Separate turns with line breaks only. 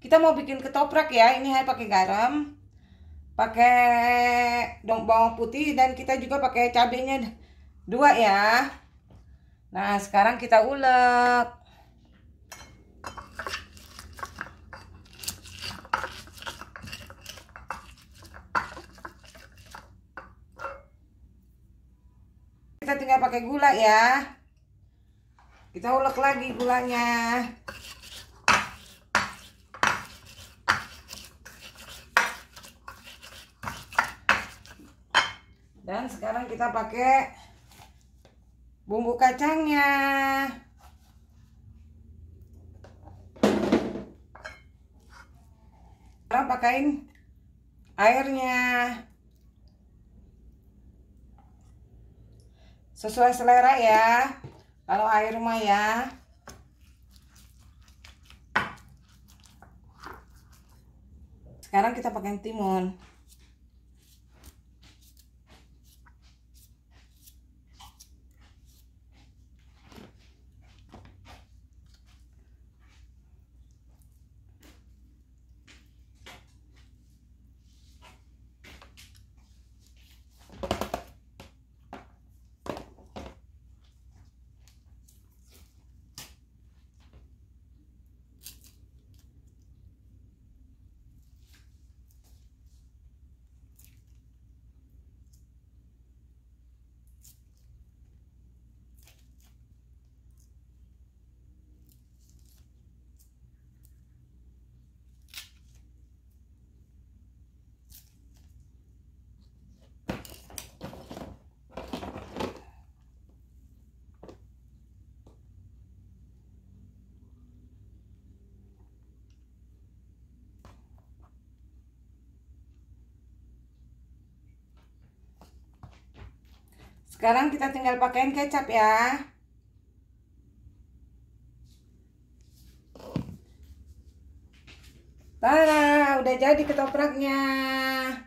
kita mau bikin ketoprak ya ini saya pakai garam pakai daun bawang putih dan kita juga pakai cabenya dua ya nah sekarang kita ulek kita tinggal pakai gula ya kita ulek lagi gulanya dan sekarang kita pakai bumbu kacangnya sekarang pakain airnya sesuai selera ya kalau air mah ya sekarang kita pakai timun Sekarang kita tinggal pakaiin kecap ya. Tara, udah jadi ketopraknya.